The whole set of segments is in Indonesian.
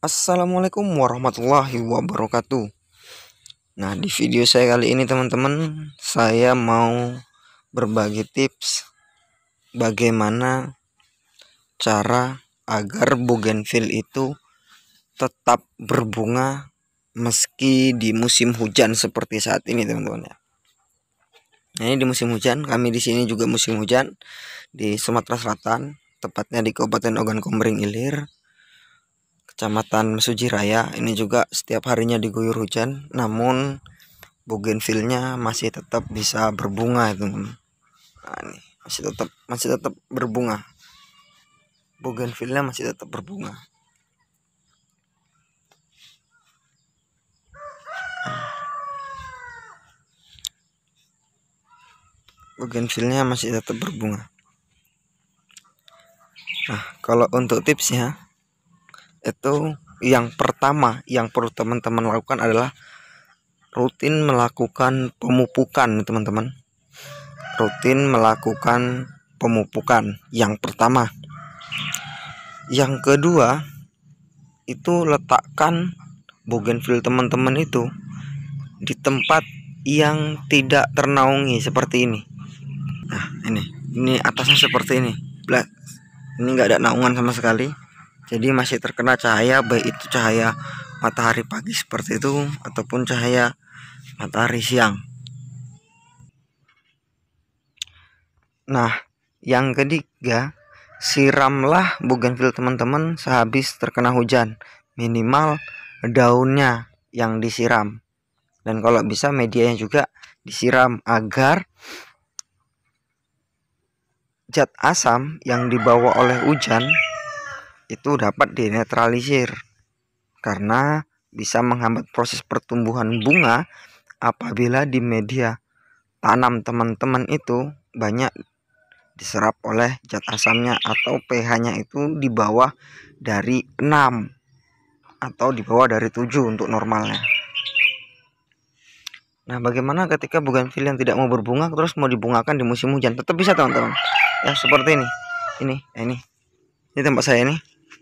Assalamualaikum warahmatullahi wabarakatuh Nah di video saya kali ini teman-teman Saya mau berbagi tips Bagaimana cara agar bougainville itu tetap berbunga Meski di musim hujan seperti saat ini teman-teman ya Nah, ini di musim hujan, kami di sini juga musim hujan di Sumatera Selatan, tepatnya di Kabupaten Ogan Komering Ilir. Kecamatan Raya, ini juga setiap harinya diguyur hujan namun bougainvillenya masih tetap bisa berbunga itu nah, ini masih tetap masih tetap berbunga bougainvillenya masih tetap berbunga bougainvillenya masih tetap berbunga nah kalau untuk tipsnya itu yang pertama yang perlu teman-teman lakukan adalah rutin melakukan pemupukan teman-teman rutin melakukan pemupukan yang pertama yang kedua itu letakkan bougainville teman-teman itu di tempat yang tidak ternaungi seperti ini nah ini ini atasnya seperti ini ini nggak ada naungan sama sekali jadi masih terkena cahaya baik itu cahaya matahari pagi seperti itu ataupun cahaya matahari siang nah yang ketiga siramlah bougainville teman-teman sehabis terkena hujan minimal daunnya yang disiram dan kalau bisa media yang juga disiram agar zat asam yang dibawa oleh hujan itu dapat dinetralisir karena bisa menghambat proses pertumbuhan bunga apabila di media tanam teman-teman itu banyak diserap oleh zat asamnya atau pH-nya itu di bawah dari 6 atau di bawah dari 7 untuk normalnya. Nah, bagaimana ketika bukan fil yang tidak mau berbunga terus mau dibungakan di musim hujan? Tetap bisa, teman-teman. Ya, seperti ini. Ini, eh, ini. Ini tempat saya ini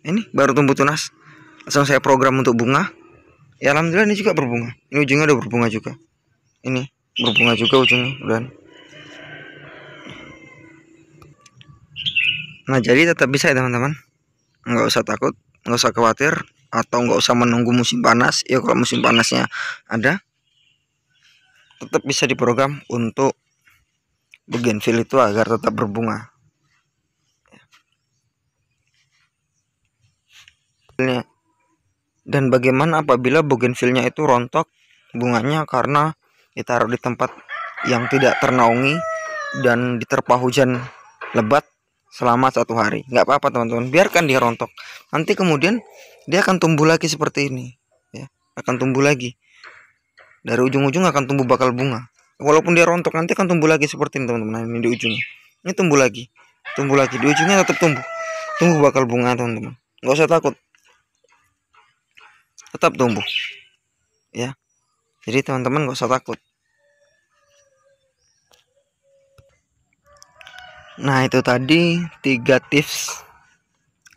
ini baru tumbuh tunas langsung saya program untuk bunga ya alhamdulillah ini juga berbunga ini ujungnya udah berbunga juga ini berbunga juga ujungnya udah nah jadi tetap bisa ya teman-teman nggak usah takut nggak usah khawatir atau nggak usah menunggu musim panas ya kalau musim panasnya ada tetap bisa diprogram untuk bagian fill itu agar tetap berbunga Dan bagaimana apabila nya itu rontok bunganya karena ditaruh di tempat yang tidak ternaungi dan diterpa hujan lebat selama satu hari. Nggak apa-apa teman-teman, biarkan dia rontok. Nanti kemudian dia akan tumbuh lagi seperti ini, ya, akan tumbuh lagi. Dari ujung-ujung akan tumbuh bakal bunga. Walaupun dia rontok nanti akan tumbuh lagi seperti ini teman-teman. Nah, ini di ujungnya, ini tumbuh lagi, tumbuh lagi di ujungnya tetap tumbuh, tumbuh bakal bunga teman-teman. Nggak usah takut, tetap tumbuh ya jadi teman-teman gak usah takut nah itu tadi tiga tips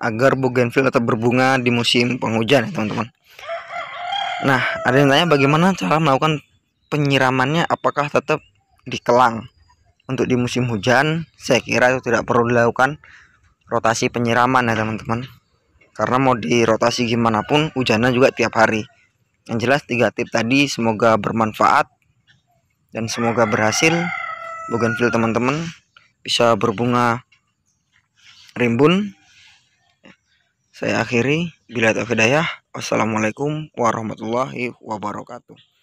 agar bougainville tetap berbunga di musim penghujan ya teman-teman nah ada yang tanya bagaimana cara melakukan penyiramannya apakah tetap di kelang untuk di musim hujan saya kira itu tidak perlu dilakukan rotasi penyiraman ya teman-teman karena mau dirotasi gimana pun hujannya juga tiap hari yang jelas tiga tip tadi semoga bermanfaat dan semoga berhasil bukan feel teman-teman bisa berbunga rimbun saya akhiri bila tak wassalamualaikum warahmatullahi wabarakatuh